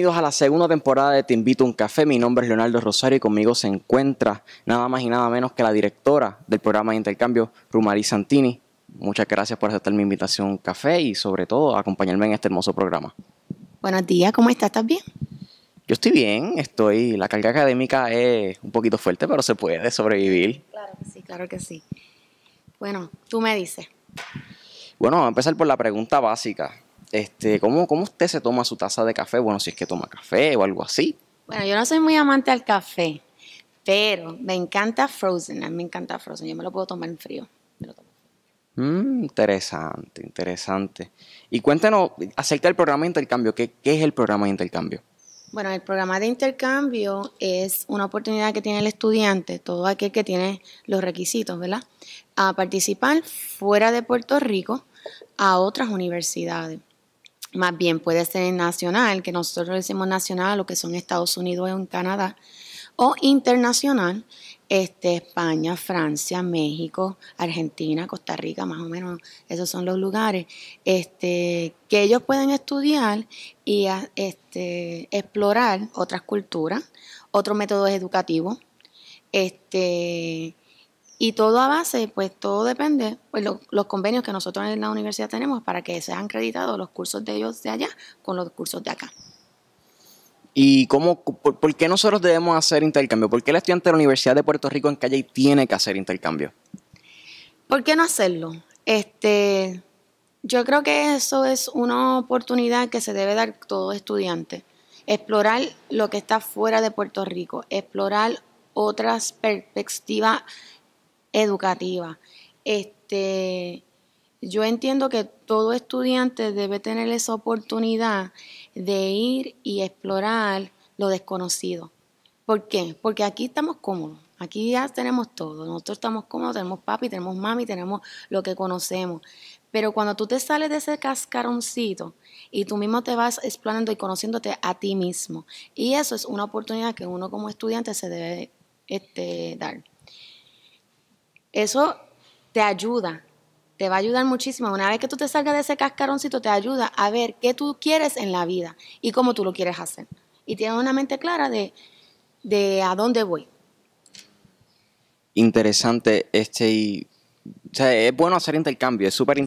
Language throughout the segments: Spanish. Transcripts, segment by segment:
Bienvenidos a la segunda temporada de Te Invito a un Café. Mi nombre es Leonardo Rosario y conmigo se encuentra nada más y nada menos que la directora del programa de intercambio, Rumari Santini. Muchas gracias por aceptar mi invitación a café y sobre todo acompañarme en este hermoso programa. Buenos días, ¿cómo estás? ¿Estás bien? Yo estoy bien, estoy. La carga académica es un poquito fuerte, pero se puede sobrevivir. Claro que sí, claro que sí. Bueno, tú me dices. Bueno, vamos a empezar por la pregunta básica. Este, ¿cómo, usted se toma su taza de café? Bueno, si es que toma café o algo así. Bueno, yo no soy muy amante al café, pero me encanta Frozen. A mí me encanta Frozen. Yo me lo puedo tomar en frío. Mm, interesante, interesante. Y cuéntanos acepta el programa de intercambio. ¿Qué, ¿Qué es el programa de intercambio? Bueno, el programa de intercambio es una oportunidad que tiene el estudiante, todo aquel que tiene los requisitos, ¿verdad? A participar fuera de Puerto Rico a otras universidades más bien puede ser nacional, que nosotros decimos nacional, lo que son Estados Unidos o Canadá, o internacional, este, España, Francia, México, Argentina, Costa Rica, más o menos, esos son los lugares, este, que ellos pueden estudiar y este, explorar otras culturas, otros métodos educativos, este, y todo a base, pues todo depende, pues los convenios que nosotros en la universidad tenemos para que sean acreditados los cursos de ellos de allá con los cursos de acá. ¿Y cómo, por, qué nosotros debemos hacer intercambio? ¿Por qué el estudiante de la Universidad de Puerto Rico en Calle tiene que hacer intercambio? ¿Por qué no hacerlo? Este, yo creo que eso es una oportunidad que se debe dar todo estudiante. Explorar lo que está fuera de Puerto Rico, explorar otras perspectivas educativa. Este, yo entiendo que todo estudiante debe tener esa oportunidad de ir y explorar lo desconocido. ¿Por qué? Porque aquí estamos cómodos. Aquí ya tenemos todo. Nosotros estamos cómodos, tenemos papi, tenemos mami, tenemos lo que conocemos. Pero cuando tú te sales de ese cascaroncito y tú mismo te vas explorando y conociéndote a ti mismo. Y eso es una oportunidad que uno como estudiante se debe este, dar. Eso te ayuda, te va a ayudar muchísimo. Una vez que tú te salgas de ese cascaroncito, te ayuda a ver qué tú quieres en la vida y cómo tú lo quieres hacer. Y tienes una mente clara de, de a dónde voy. Interesante este o sea, es bueno hacer intercambio, es súper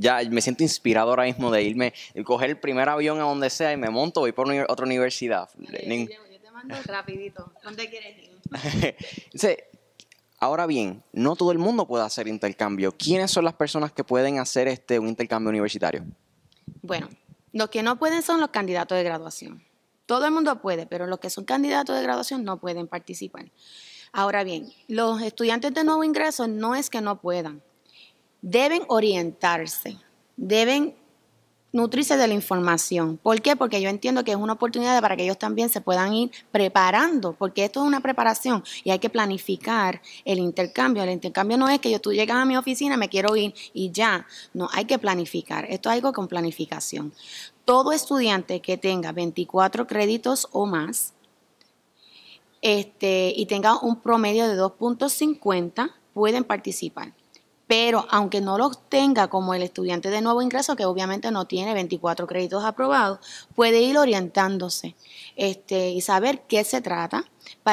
Ya me siento inspirado ahora mismo de irme, de coger el primer avión a donde sea y me monto, voy por otra universidad. Yo, te mando rapidito. ¿Dónde quieres ir? Ahora bien, no todo el mundo puede hacer intercambio. ¿Quiénes son las personas que pueden hacer este, un intercambio universitario? Bueno, los que no pueden son los candidatos de graduación. Todo el mundo puede, pero los que son candidatos de graduación no pueden participar. Ahora bien, los estudiantes de nuevo ingreso no es que no puedan, deben orientarse, deben nutrirse de la información. ¿Por qué? Porque yo entiendo que es una oportunidad para que ellos también se puedan ir preparando, porque esto es una preparación y hay que planificar el intercambio. El intercambio no es que yo tú llegas a mi oficina, me quiero ir y ya. No, hay que planificar. Esto es algo con planificación. Todo estudiante que tenga 24 créditos o más este, y tenga un promedio de 2.50 pueden participar pero aunque no lo tenga como el estudiante de nuevo ingreso, que obviamente no tiene 24 créditos aprobados, puede ir orientándose este, y saber qué se trata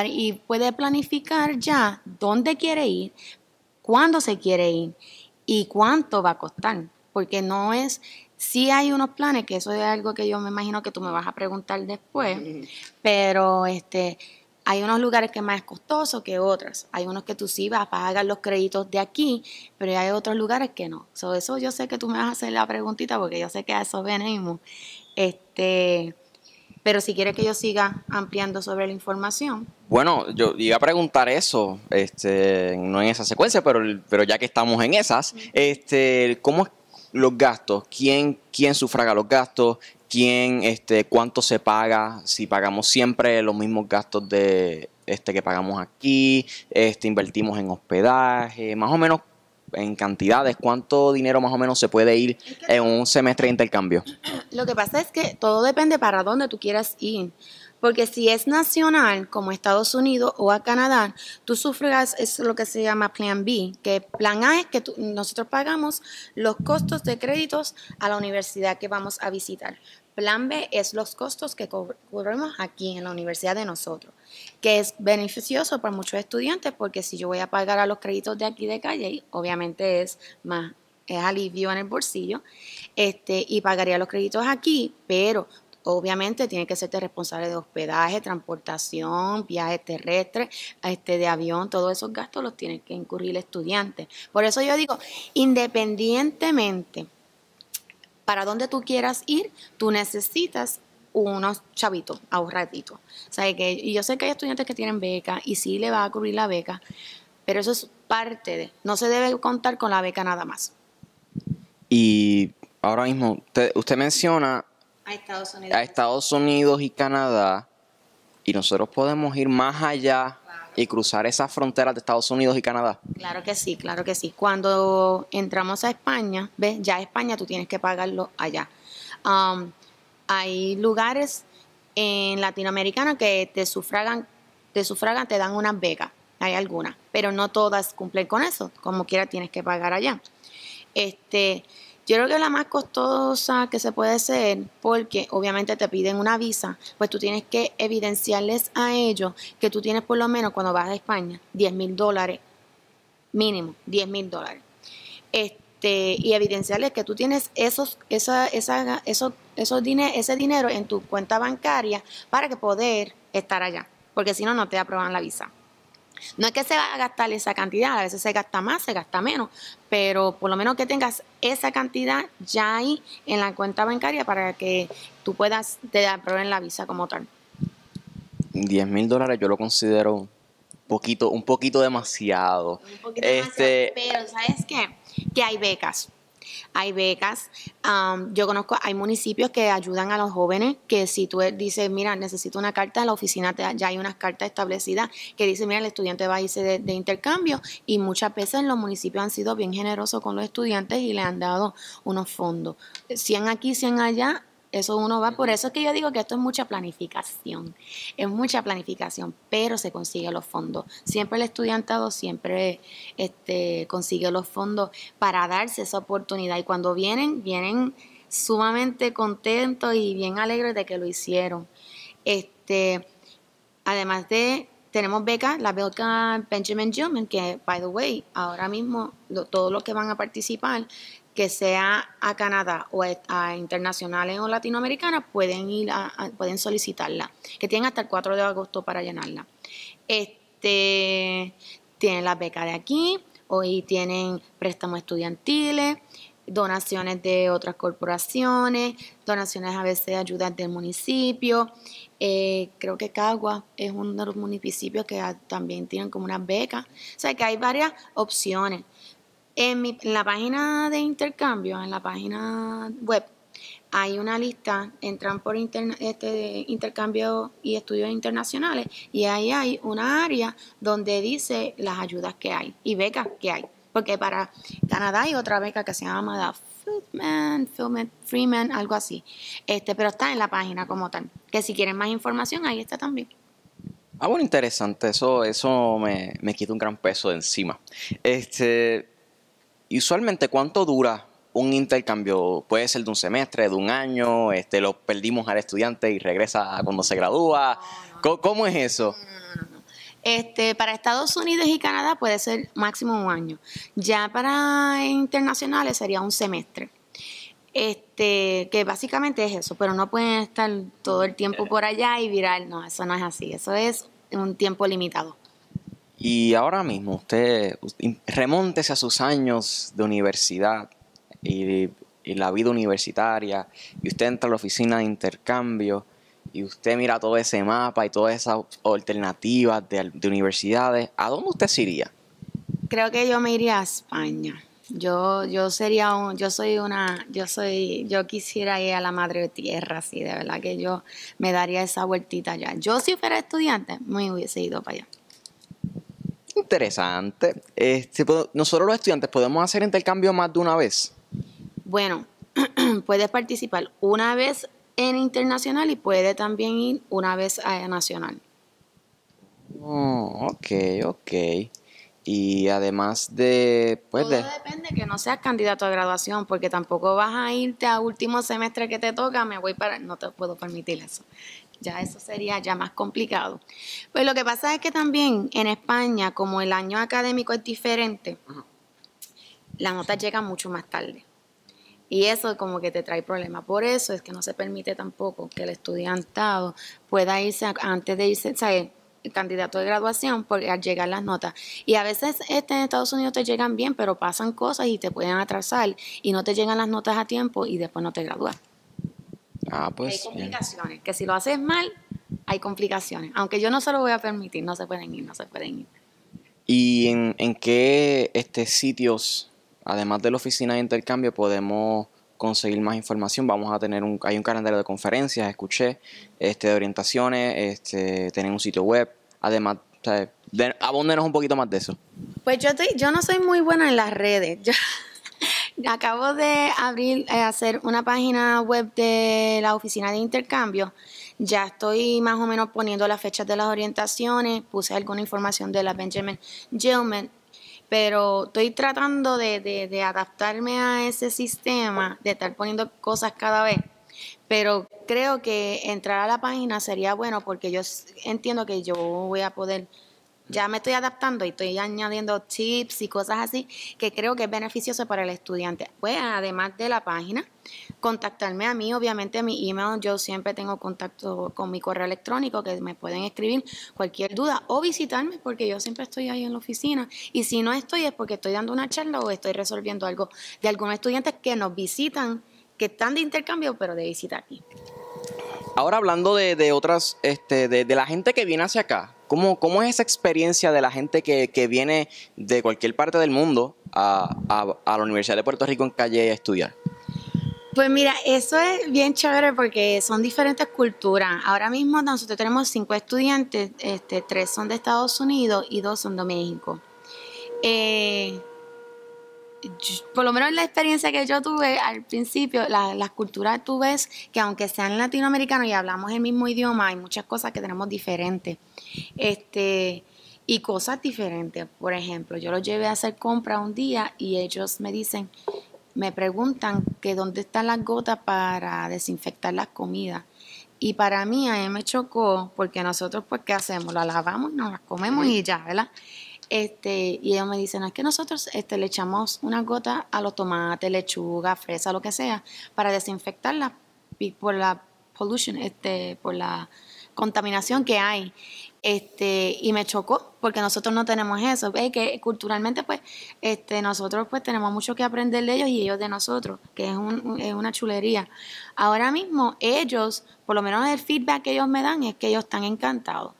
y puede planificar ya dónde quiere ir, cuándo se quiere ir y cuánto va a costar, porque no es Sí hay unos planes, que eso es algo que yo me imagino que tú me vas a preguntar después, pero este hay unos lugares que más es costoso que otros. Hay unos que tú sí vas a pagar los créditos de aquí, pero hay otros lugares que no. So, eso yo sé que tú me vas a hacer la preguntita porque yo sé que a eso venimos. Este, pero si quieres que yo siga ampliando sobre la información. Bueno, yo iba a preguntar eso, este, no en esa secuencia, pero, pero ya que estamos en esas, este, ¿cómo los gastos? ¿Quién, quién sufraga los gastos? quién, este, cuánto se paga, si pagamos siempre los mismos gastos de este que pagamos aquí, este, invertimos en hospedaje, más o menos en cantidades, cuánto dinero más o menos se puede ir en un semestre de intercambio. Lo que pasa es que todo depende para dónde tú quieras ir. Porque si es nacional, como Estados Unidos o a Canadá, tú sufrirás es lo que se llama Plan B, que Plan A es que nosotros pagamos los costos de créditos a la universidad que vamos a visitar. Plan B es los costos que cobramos aquí en la universidad de nosotros, que es beneficioso para muchos estudiantes porque si yo voy a pagar a los créditos de aquí de calle, obviamente es más es alivio en el bolsillo, este, y pagaría los créditos aquí, pero Obviamente tiene que serte responsable de hospedaje, transportación, viaje terrestre, este, de avión, todos esos gastos los tiene que incurrir el estudiante. Por eso yo digo, independientemente para donde tú quieras ir, tú necesitas unos chavitos ahorraditos. O sea, que yo sé que hay estudiantes que tienen beca y sí le va a cubrir la beca, pero eso es parte de, no se debe contar con la beca nada más. Y ahora mismo, usted menciona a Estados Unidos, y Canadá y nosotros podemos ir más allá y cruzar esas fronteras de Estados Unidos y Canadá. Claro que sí, claro que sí. Cuando entramos a España, ves, ya España tú tienes que pagarlo allá. Um, hay lugares en Latinoamericana que te sufragan, te sufragan, te dan unas becas, hay algunas, pero no todas cumplen con eso, como quiera tienes que pagar allá. Este, yo creo que la más costosa que se puede ser, porque obviamente te piden una visa, pues tú tienes que evidenciarles a ellos que tú tienes por lo menos cuando vas a España 10 mil dólares, mínimo 10 mil dólares. Este, y evidenciarles que tú tienes esos, esa, esa, esos, esos ese dinero en tu cuenta bancaria para que poder estar allá, porque si no, no te aprueban la visa. No es que se va a gastar esa cantidad, a veces se gasta más, se gasta menos, pero por lo menos que tengas esa cantidad ya ahí en la cuenta bancaria para que tú puedas te en la visa como tal. Diez mil dólares yo lo considero poquito, un poquito demasiado. Un poquito demasiado, este pero ¿sabes qué? Que hay becas hay becas, um, yo conozco, hay municipios que ayudan a los jóvenes que si tú dices, mira, necesito una carta, la oficina ya hay unas cartas establecidas que dicen, mira, el estudiante va a irse de, de intercambio y muchas veces los municipios han sido bien generosos con los estudiantes y le han dado unos fondos. 100 aquí, 100 allá, eso uno va, por eso es que yo digo que esto es mucha planificación, es mucha planificación, pero se consigue los fondos. Siempre el estudiantado siempre este, consigue los fondos para darse esa oportunidad y cuando vienen, vienen sumamente contentos y bien alegres de que lo hicieron. Este, además de, tenemos becas, la beca Benjamin Gilman, que, by the way, ahora mismo todos los que van a participar que sea a Canadá o a, internacionales o latinoamericanas, pueden ir a, pueden solicitarla, que tienen hasta el 4 de agosto para llenarla. Este, tienen las becas de aquí, hoy tienen préstamos estudiantiles, donaciones de otras corporaciones, donaciones a veces de ayudas del municipio. Eh, creo que Cagua es uno de los municipios que también tienen como una beca. O sea que hay varias opciones. En, mi, la página de intercambio, en la página web, hay una lista, entran por internet este, intercambio y estudios internacionales y ahí hay una área donde dice las ayudas que hay y becas que hay. Porque para Canadá hay otra beca que se llama la Freeman, Freeman, Freeman, algo así. Este, pero está en la página como tal. Que si quieren más información, ahí está también. Ah, bueno, interesante. Eso, eso me, me quita un gran peso de encima. Este, y usualmente, ¿cuánto dura un intercambio? Puede ser de un semestre, de un año, este, lo perdimos al estudiante y regresa cuando se gradúa. ¿Cómo, es eso? este, para Estados Unidos y Canadá puede ser máximo un año. Ya para internacionales sería un semestre. Este, que básicamente es eso, pero no pueden estar todo el tiempo eh. por allá y virar. No, eso no es así. Eso es un tiempo limitado. Y ahora mismo, usted remontese a sus años de universidad y, la vida universitaria, y usted entra a la oficina de intercambio, y usted mira todo ese mapa y todas esas alternativas de, universidades. ¿A dónde usted se iría? Creo que yo me iría a España. Yo, yo sería un, yo soy una, yo soy, yo quisiera ir a la madre tierra, sí, de verdad que yo me daría esa vueltita allá. Yo si fuera estudiante, me hubiese ido para allá interesante. Este, pues, nosotros los estudiantes podemos hacer intercambio más de una vez. Bueno, puedes participar una vez en internacional y puede también ir una vez a nacional. Oh, ok, ok. Y además de, pues Todo depende que no seas candidato a graduación, porque tampoco vas a irte a último semestre que te toca, me voy para... No te puedo permitir eso ya eso sería ya más complicado. Pues lo que pasa es que también en España, como el año académico es diferente, las notas llegan mucho más tarde. Y eso como que te trae problemas. Por eso es que no se permite tampoco que el estudiantado pueda irse antes de irse, sea, El candidato de graduación porque al llegar las notas. Y a veces este, en Estados Unidos te llegan bien, pero pasan cosas y te pueden atrasar y no te llegan las notas a tiempo y después no te gradúas. Ah, hay pues, complicaciones, que si lo haces mal, hay complicaciones. Aunque yo no se lo voy a permitir, no se pueden ir, no se pueden ir. ¿Y en, en qué este, sitios, además de la oficina de intercambio, podemos conseguir más información? Vamos a tener un, hay un calendario de conferencias, escuché, este, de orientaciones, este, tener un sitio web, además, abóndenos un poquito más de eso. Pues yo, estoy, yo no soy muy buena en las redes. Acabo de abrir, eh, hacer una página web de la oficina de intercambio. Ya estoy más o menos poniendo las fechas de las orientaciones, puse alguna información de la Benjamin Gilman, pero estoy tratando de, de adaptarme a ese sistema, de estar poniendo cosas cada vez. Pero creo que entrar a la página sería bueno porque yo entiendo que yo voy a poder ya me estoy adaptando y estoy añadiendo tips y cosas así que creo que es beneficioso para el estudiante. Pues además de la página, contactarme a mí, obviamente mi email, yo siempre tengo contacto con mi correo electrónico que me pueden escribir cualquier duda o visitarme porque yo siempre estoy ahí en la oficina y si no estoy es porque estoy dando una charla o estoy resolviendo algo de algunos estudiantes que nos visitan, que están de intercambio pero de visita aquí. Ahora hablando de, otras, este, de, la gente que viene hacia acá, ¿cómo, cómo es esa experiencia de la gente que, viene de cualquier parte del mundo a, la Universidad de Puerto Rico en calle a estudiar? Pues mira, eso es bien chévere porque son diferentes culturas. Ahora mismo nosotros tenemos cinco estudiantes, este, tres son de Estados Unidos y dos son de México. Eh, por lo menos la experiencia que yo tuve al principio, las culturas tú ves que aunque sean latinoamericanos y hablamos el mismo idioma, hay muchas cosas que tenemos diferentes. Este, y cosas diferentes. Por ejemplo, yo los llevé a hacer compra un día y ellos me dicen, me preguntan que dónde están las gotas para desinfectar las comidas. Y para mí, a mí me chocó porque nosotros, pues, ¿qué hacemos? las lavamos nos las comemos y ya, ¿verdad? Este, y ellos me dicen, es que nosotros este, le echamos una gota a los tomates, lechuga, fresa, lo que sea, para desinfectarla por la pollution, este, por la contaminación que hay. Este, y me chocó, porque nosotros no tenemos eso. Es que culturalmente, pues, este, nosotros pues tenemos mucho que aprender de ellos y ellos de nosotros, que es una chulería. Ahora mismo, ellos, por lo menos el feedback que ellos me dan es que ellos están encantados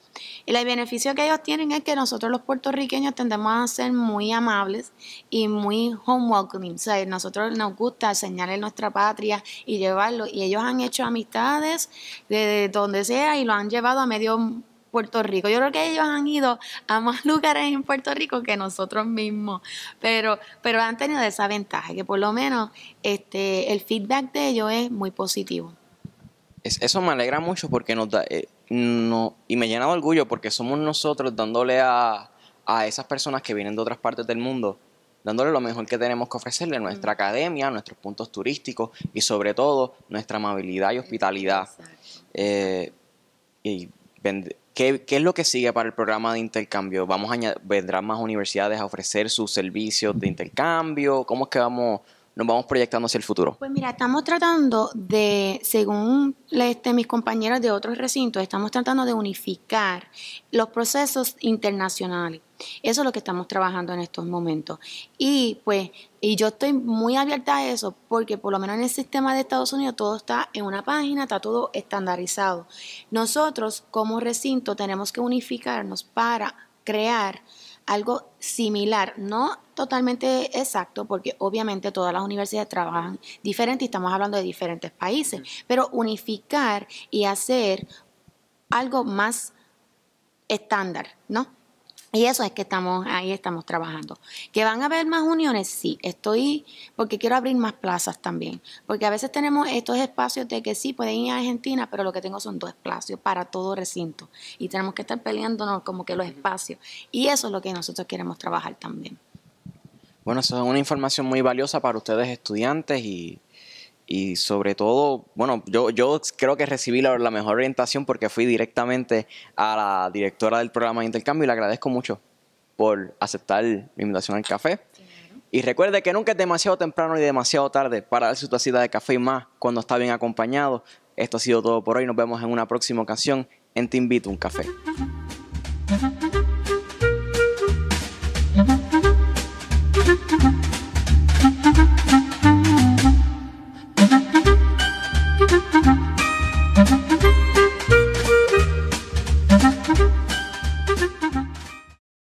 y el beneficio que ellos tienen es que nosotros los puertorriqueños tendemos a ser muy amables y muy home welcoming. O sea, nosotros nos gusta enseñarles nuestra patria y llevarlo. Y ellos han hecho amistades de donde sea y lo han llevado a medio Puerto Rico. Yo creo que ellos han ido a más lugares en Puerto Rico que nosotros mismos, pero, pero han tenido esa ventaja, que por lo menos este, el feedback de ellos es muy positivo. eso me alegra mucho porque nos da, eh, no, y me llena de orgullo porque somos nosotros dándole a, esas personas que vienen de otras partes del mundo, dándole lo mejor que tenemos que ofrecerle, nuestra mm. academia, nuestros puntos turísticos y sobre todo nuestra amabilidad y hospitalidad. Eh, y ¿Qué, ¿Qué, es lo que sigue para el programa de intercambio? ¿Vamos a ¿Vendrán más universidades a ofrecer sus servicios de intercambio? ¿Cómo es que vamos nos vamos proyectando hacia el futuro? Pues mira, estamos tratando de, según este, mis compañeros de otros recintos, estamos tratando de unificar los procesos internacionales. Eso es lo que estamos trabajando en estos momentos. Y pues, y yo estoy muy abierta a eso, porque por lo menos en el sistema de Estados Unidos todo está en una página, está todo estandarizado. Nosotros, como recinto, tenemos que unificarnos para crear algo similar, no totalmente exacto porque obviamente todas las universidades trabajan diferente y estamos hablando de diferentes países, pero unificar y hacer algo más estándar, ¿no? Y eso es que estamos, ahí estamos trabajando. ¿Que van a haber más uniones? Sí, estoy, porque quiero abrir más plazas también. Porque a veces tenemos estos espacios de que sí, pueden ir a Argentina, pero lo que tengo son dos espacios para todo recinto. Y tenemos que estar peleándonos como que los espacios. Y eso es lo que nosotros queremos trabajar también. Bueno, eso es una información muy valiosa para ustedes estudiantes y, y sobre todo, bueno, yo, yo creo que recibí la, mejor orientación porque fui directamente a la directora del programa de intercambio y le agradezco mucho por aceptar mi invitación al café. Y recuerde que nunca es demasiado temprano ni demasiado tarde para darse su cita de café y más cuando está bien acompañado. Esto ha sido todo por hoy. Nos vemos en una próxima ocasión en Te Invito un Café.